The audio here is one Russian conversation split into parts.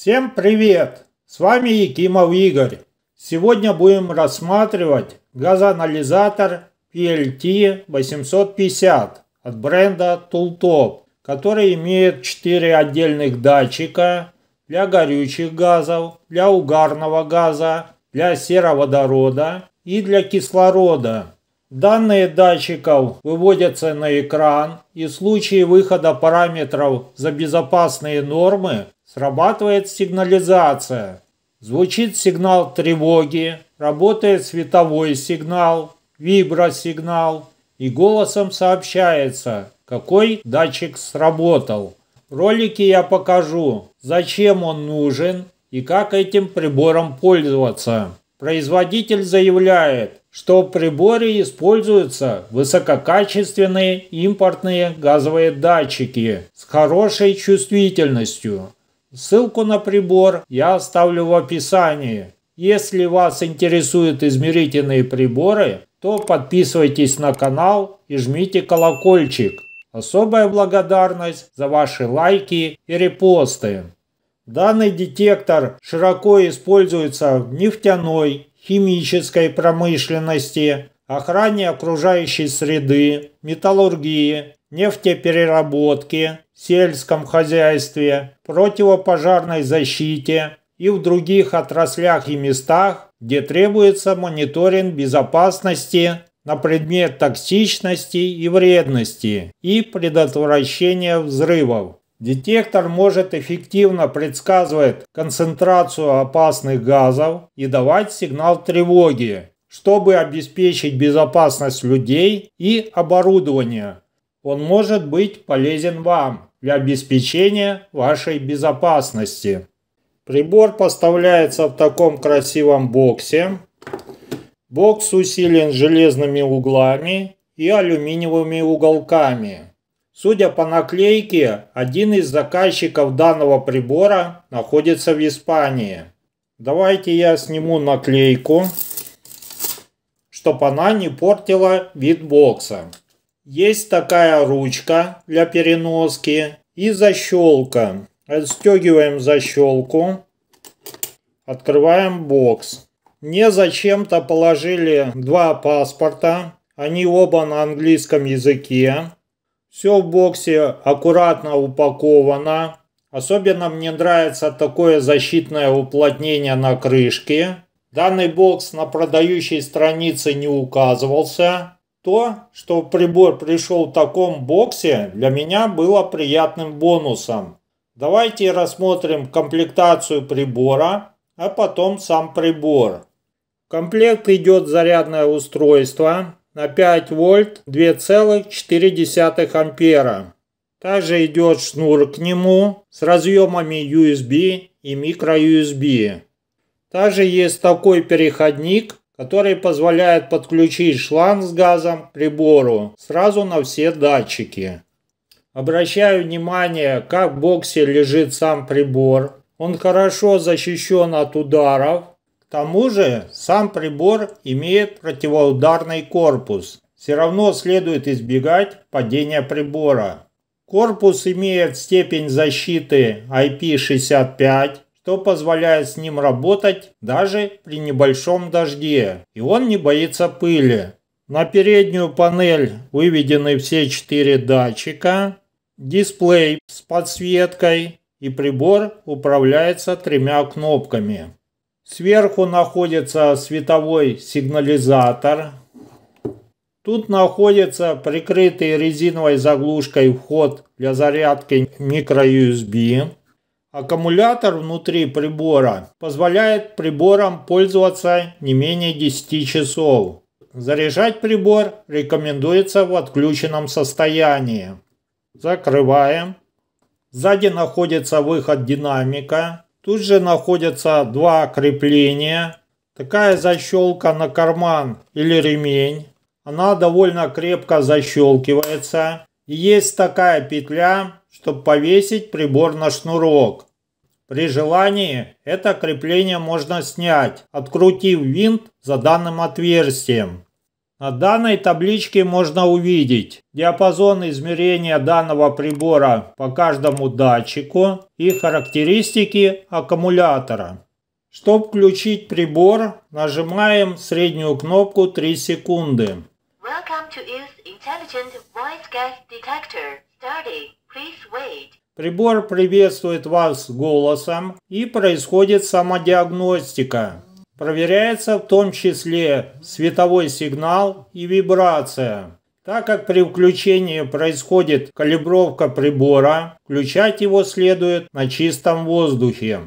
Всем привет! С вами Якимов Игорь. Сегодня будем рассматривать газоанализатор PLT 850 от бренда Tooltop, который имеет 4 отдельных датчика для горючих газов, для угарного газа, для сероводорода и для кислорода. Данные датчиков выводятся на экран и в случае выхода параметров за безопасные нормы Срабатывает сигнализация. Звучит сигнал тревоги, работает световой сигнал, вибросигнал и голосом сообщается, какой датчик сработал. В ролике я покажу, зачем он нужен и как этим прибором пользоваться. Производитель заявляет, что в приборе используются высококачественные импортные газовые датчики с хорошей чувствительностью, Ссылку на прибор я оставлю в описании. Если вас интересуют измерительные приборы, то подписывайтесь на канал и жмите колокольчик. Особая благодарность за ваши лайки и репосты. Данный детектор широко используется в нефтяной, химической промышленности, охране окружающей среды, металлургии, нефтепереработке, сельском хозяйстве, противопожарной защите и в других отраслях и местах, где требуется мониторинг безопасности на предмет токсичности и вредности и предотвращения взрывов. Детектор может эффективно предсказывать концентрацию опасных газов и давать сигнал тревоги, чтобы обеспечить безопасность людей и оборудования он может быть полезен вам для обеспечения вашей безопасности. Прибор поставляется в таком красивом боксе. Бокс усилен железными углами и алюминиевыми уголками. Судя по наклейке, один из заказчиков данного прибора находится в Испании. Давайте я сниму наклейку, чтобы она не портила вид бокса. Есть такая ручка для переноски и защелка. Отстегиваем защелку, открываем бокс. Мне зачем-то положили два паспорта, они оба на английском языке. Все в боксе аккуратно упаковано. Особенно мне нравится такое защитное уплотнение на крышке. Данный бокс на продающей странице не указывался, то, что прибор пришел в таком боксе, для меня было приятным бонусом. Давайте рассмотрим комплектацию прибора, а потом сам прибор. В комплект идет зарядное устройство на 5 вольт 2,4 ампера. Также идет шнур к нему с разъемами USB и microUSB. Также есть такой переходник который позволяет подключить шланг с газом к прибору сразу на все датчики. Обращаю внимание, как в боксе лежит сам прибор. Он хорошо защищен от ударов. К тому же сам прибор имеет противоударный корпус. Все равно следует избегать падения прибора. Корпус имеет степень защиты IP65 что позволяет с ним работать даже при небольшом дожде, и он не боится пыли. На переднюю панель выведены все четыре датчика, дисплей с подсветкой и прибор управляется тремя кнопками. Сверху находится световой сигнализатор. Тут находится прикрытый резиновой заглушкой вход для зарядки USB. Аккумулятор внутри прибора позволяет приборам пользоваться не менее 10 часов. Заряжать прибор рекомендуется в отключенном состоянии. Закрываем. Сзади находится выход динамика. Тут же находятся два крепления. Такая защелка на карман или ремень. Она довольно крепко защелкивается есть такая петля, чтобы повесить прибор на шнурок. При желании это крепление можно снять, открутив винт за данным отверстием. На данной табличке можно увидеть диапазон измерения данного прибора по каждому датчику и характеристики аккумулятора. Чтобы включить прибор, нажимаем среднюю кнопку 3 секунды. Welcome to Intelligent Voice Gas Detector. Study. Please wait. Прибор приветствует вас голосом и происходит самодиагностика. Проверяется в том числе световой сигнал и вибрация. Так как при включении происходит калибровка прибора, включать его следует на чистом воздухе.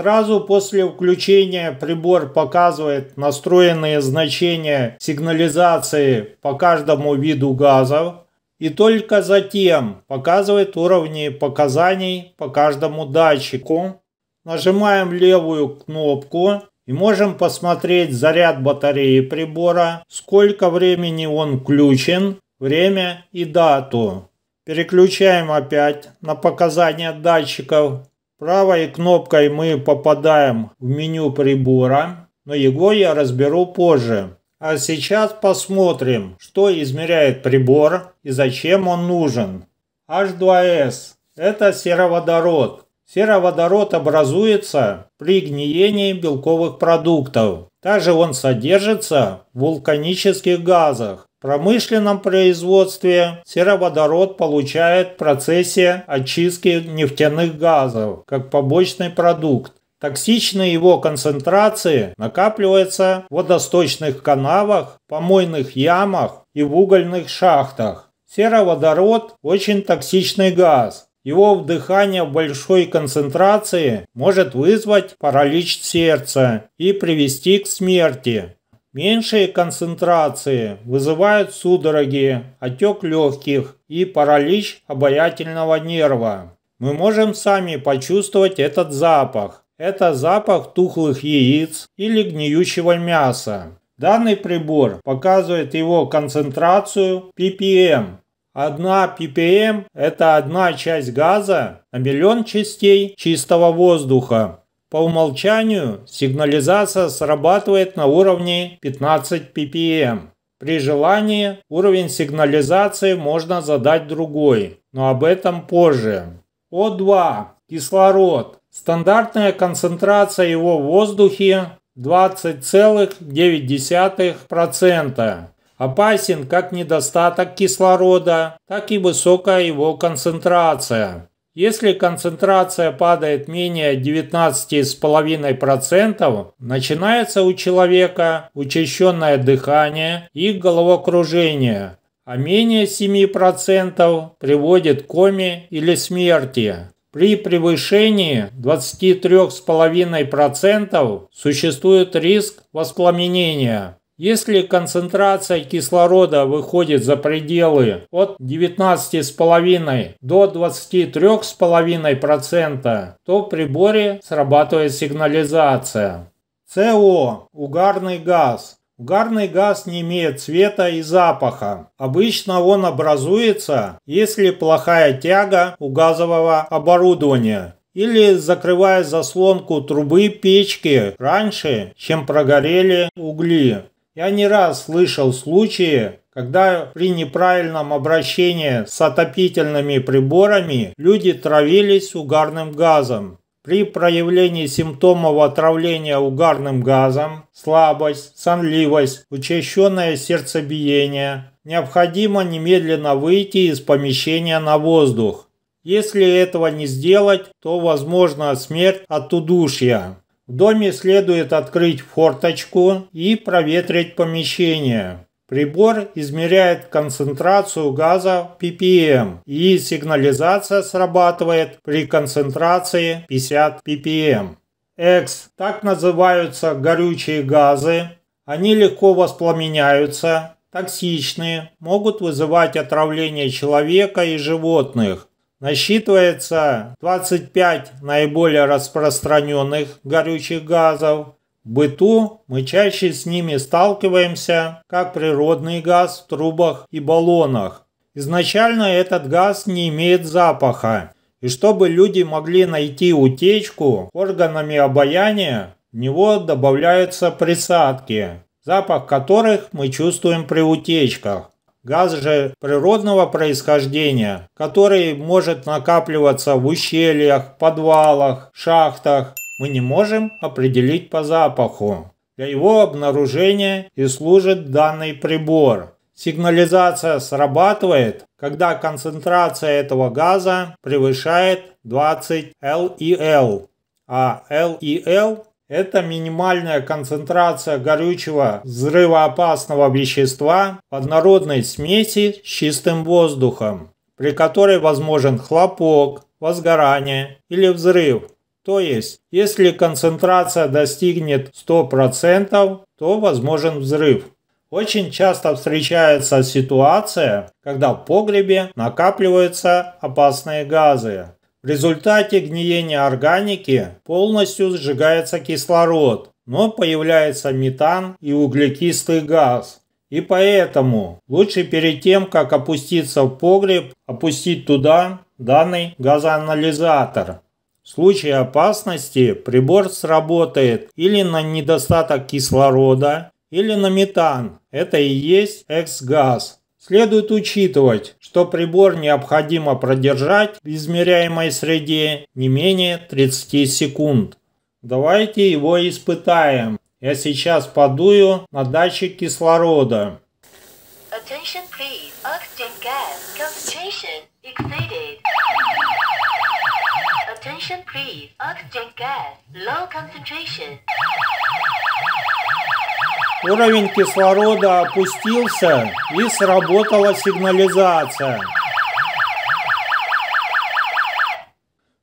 Сразу после включения прибор показывает настроенные значения сигнализации по каждому виду газов и только затем показывает уровни показаний по каждому датчику. Нажимаем левую кнопку и можем посмотреть заряд батареи прибора, сколько времени он включен, время и дату. Переключаем опять на показания датчиков Правой кнопкой мы попадаем в меню прибора, но его я разберу позже. А сейчас посмотрим, что измеряет прибор и зачем он нужен. H2S – это сероводород. Сероводород образуется при гниении белковых продуктов. Также он содержится в вулканических газах, промышленном производстве сероводород получает в процессе очистки нефтяных газов как побочный продукт. Токсичные его концентрации накапливаются в водосточных канавах, помойных ямах и в угольных шахтах. Сероводород – очень токсичный газ. Его вдыхание в большой концентрации может вызвать паралич сердца и привести к смерти. Меньшие концентрации вызывают судороги, отек легких и паралич обаятельного нерва. Мы можем сами почувствовать этот запах. Это запах тухлых яиц или гниющего мяса. Данный прибор показывает его концентрацию ppm. Эм. Одна ppm эм – это одна часть газа на миллион частей чистого воздуха. По умолчанию сигнализация срабатывает на уровне 15 ppm. Эм. При желании уровень сигнализации можно задать другой, но об этом позже. О2. Кислород. Стандартная концентрация его в воздухе 20,9%. Опасен как недостаток кислорода, так и высокая его концентрация. Если концентрация падает менее 19,5%, начинается у человека учащенное дыхание и головокружение, а менее 7% приводит к коме или смерти. При превышении 23,5% существует риск воспламенения. Если концентрация кислорода выходит за пределы от 19,5 до 23,5%, то в приборе срабатывает сигнализация. СО – угарный газ. Угарный газ не имеет цвета и запаха. Обычно он образуется, если плохая тяга у газового оборудования или закрывая заслонку трубы печки раньше, чем прогорели угли. Я не раз слышал случаи, когда при неправильном обращении с отопительными приборами люди травились угарным газом. При проявлении симптомов отравления угарным газом, слабость, сонливость, учащенное сердцебиение, необходимо немедленно выйти из помещения на воздух. Если этого не сделать, то возможна смерть от удушья. В доме следует открыть форточку и проветрить помещение. Прибор измеряет концентрацию газа ppm и сигнализация срабатывает при концентрации 50 ppm. X так называются горючие газы. Они легко воспламеняются, токсичны, могут вызывать отравление человека и животных, Насчитывается 25 наиболее распространенных горючих газов. В быту мы чаще с ними сталкиваемся, как природный газ в трубах и баллонах. Изначально этот газ не имеет запаха, и чтобы люди могли найти утечку органами обаяния, в него добавляются присадки, запах которых мы чувствуем при утечках. Газ же природного происхождения, который может накапливаться в ущельях, подвалах, шахтах, мы не можем определить по запаху. Для его обнаружения и служит данный прибор. Сигнализация срабатывает, когда концентрация этого газа превышает 20 LEL, а LEL это минимальная концентрация горючего взрывоопасного вещества в однородной смеси с чистым воздухом, при которой возможен хлопок, возгорание или взрыв. То есть, если концентрация достигнет 100%, то возможен взрыв. Очень часто встречается ситуация, когда в погребе накапливаются опасные газы. В результате гниения органики полностью сжигается кислород, но появляется метан и углекислый газ. И поэтому лучше перед тем, как опуститься в погреб, опустить туда данный газоанализатор. В случае опасности прибор сработает или на недостаток кислорода, или на метан. Это и есть экс-газ. Следует учитывать, что прибор необходимо продержать в измеряемой среде не менее 30 секунд. Давайте его испытаем. Я сейчас подую на датчик кислорода. Attention please, oxygen gas, low concentration. Уровень кислорода опустился и сработала сигнализация.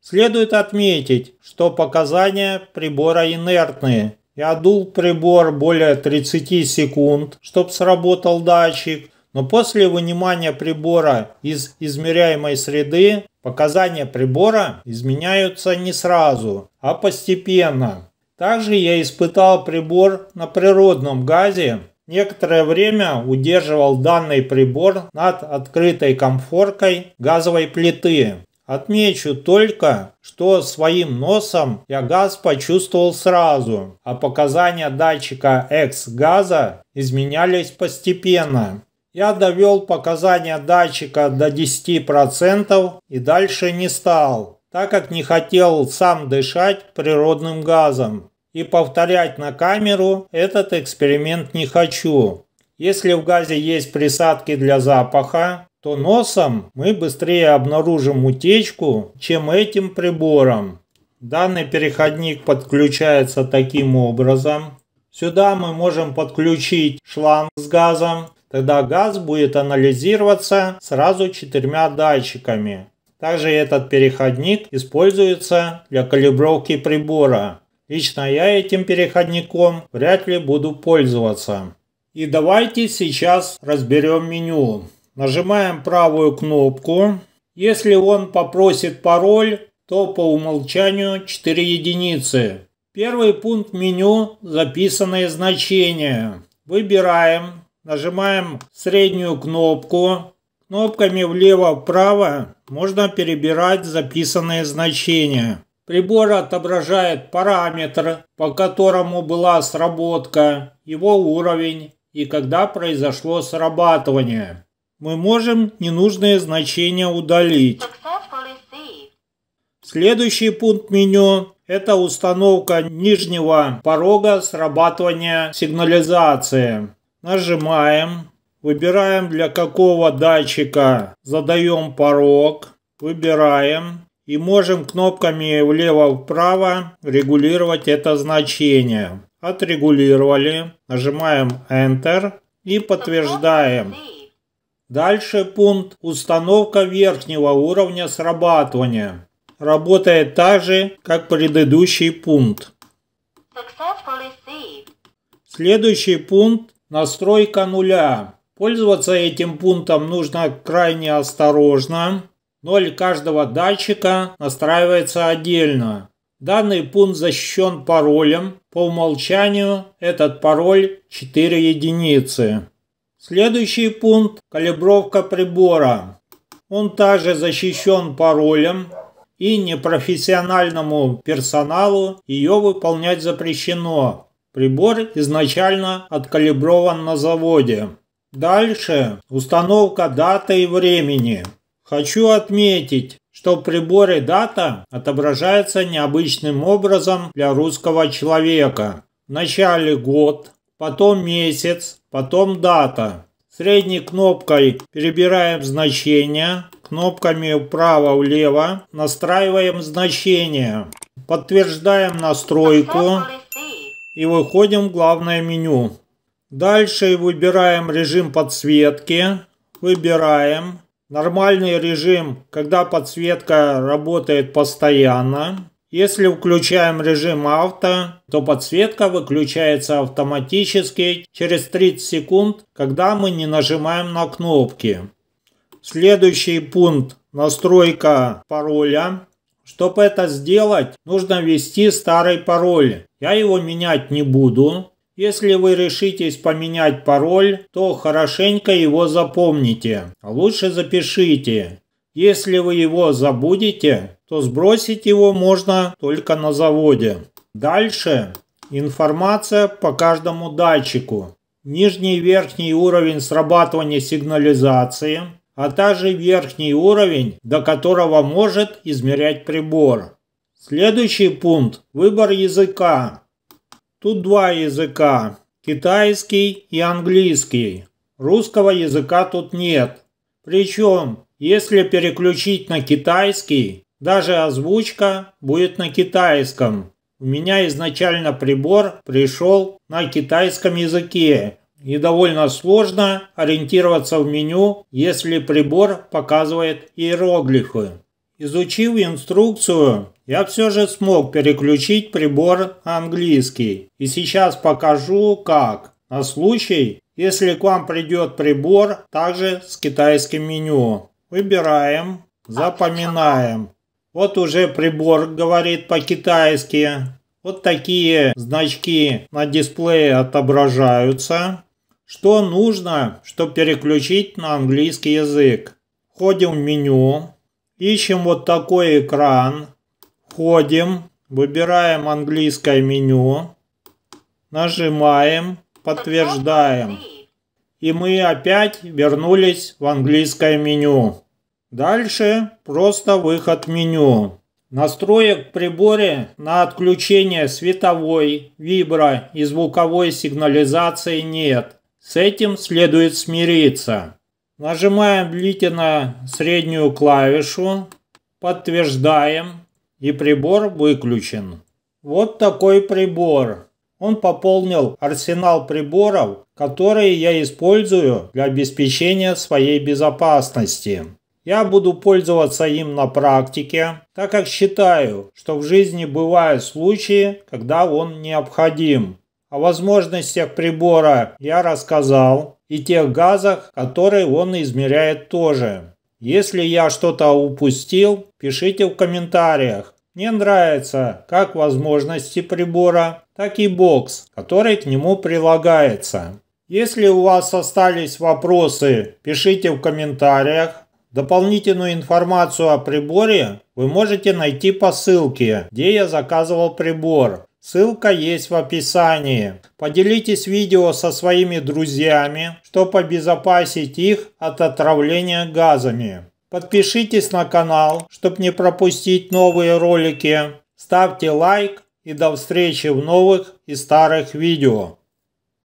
Следует отметить, что показания прибора инертные. Я дул прибор более 30 секунд, чтобы сработал датчик, но после вынимания прибора из измеряемой среды показания прибора изменяются не сразу, а постепенно. Также я испытал прибор на природном газе. Некоторое время удерживал данный прибор над открытой комфоркой газовой плиты. Отмечу только, что своим носом я газ почувствовал сразу, а показания датчика X-газа изменялись постепенно. Я довел показания датчика до 10% и дальше не стал так как не хотел сам дышать природным газом. И повторять на камеру этот эксперимент не хочу. Если в газе есть присадки для запаха, то носом мы быстрее обнаружим утечку, чем этим прибором. Данный переходник подключается таким образом. Сюда мы можем подключить шланг с газом, тогда газ будет анализироваться сразу четырьмя датчиками. Также этот переходник используется для калибровки прибора. Лично я этим переходником вряд ли буду пользоваться. И давайте сейчас разберем меню. Нажимаем правую кнопку. Если он попросит пароль, то по умолчанию 4 единицы. Первый пункт меню – записанные значения. Выбираем, нажимаем среднюю кнопку, Кнопками влево-вправо можно перебирать записанные значения. Прибор отображает параметр, по которому была сработка, его уровень и когда произошло срабатывание. Мы можем ненужные значения удалить. Следующий пункт меню – это установка нижнего порога срабатывания сигнализации. Нажимаем Выбираем для какого датчика. Задаем порог. Выбираем. И можем кнопками влево-вправо регулировать это значение. Отрегулировали. Нажимаем Enter и подтверждаем. Дальше пункт «Установка верхнего уровня срабатывания». Работает так же, как предыдущий пункт. Следующий пункт «Настройка нуля». Пользоваться этим пунктом нужно крайне осторожно. Ноль каждого датчика настраивается отдельно. Данный пункт защищен паролем. По умолчанию этот пароль 4 единицы. Следующий пункт – калибровка прибора. Он также защищен паролем, и непрофессиональному персоналу ее выполнять запрещено. Прибор изначально откалиброван на заводе. Дальше установка даты и времени. Хочу отметить, что в приборе дата отображается необычным образом для русского человека. Вначале год, потом месяц, потом дата. Средней кнопкой перебираем значения, кнопками вправо-влево настраиваем значения, Подтверждаем настройку и выходим в главное меню. Дальше выбираем режим подсветки. Выбираем. Нормальный режим, когда подсветка работает постоянно. Если включаем режим авто, то подсветка выключается автоматически через 30 секунд, когда мы не нажимаем на кнопки. Следующий пункт – настройка пароля. Чтобы это сделать, нужно ввести старый пароль. Я его менять не буду. Если вы решитесь поменять пароль, то хорошенько его запомните. Лучше запишите. Если вы его забудете, то сбросить его можно только на заводе. Дальше информация по каждому датчику. Нижний и верхний уровень срабатывания сигнализации, а также верхний уровень, до которого может измерять прибор. Следующий пункт – выбор языка. Тут два языка – китайский и английский. Русского языка тут нет. Причем, если переключить на китайский, даже озвучка будет на китайском. У меня изначально прибор пришел на китайском языке, и довольно сложно ориентироваться в меню, если прибор показывает иероглифы. Изучив инструкцию, я все же смог переключить прибор на английский. И сейчас покажу как. На случай, если к вам придет прибор также с китайским меню. Выбираем, запоминаем. Вот уже прибор говорит по-китайски. Вот такие значки на дисплее отображаются. Что нужно, чтобы переключить на английский язык? Входим в меню. Ищем вот такой экран. Входим, выбираем английское меню, нажимаем, подтверждаем. И мы опять вернулись в английское меню. Дальше просто выход меню. Настроек в приборе на отключение световой, вибро и звуковой сигнализации нет. С этим следует смириться. Нажимаем на среднюю клавишу, подтверждаем и прибор выключен. Вот такой прибор. Он пополнил арсенал приборов, которые я использую для обеспечения своей безопасности. Я буду пользоваться им на практике, так как считаю, что в жизни бывают случаи, когда он необходим. О возможностях прибора я рассказал и тех газах, которые он измеряет тоже. Если я что-то упустил, пишите в комментариях. Мне нравятся как возможности прибора, так и бокс, который к нему прилагается. Если у вас остались вопросы, пишите в комментариях. Дополнительную информацию о приборе вы можете найти по ссылке, где я заказывал прибор. Ссылка есть в описании. Поделитесь видео со своими друзьями, чтобы обезопасить их от отравления газами. Подпишитесь на канал, чтобы не пропустить новые ролики. Ставьте лайк и до встречи в новых и старых видео.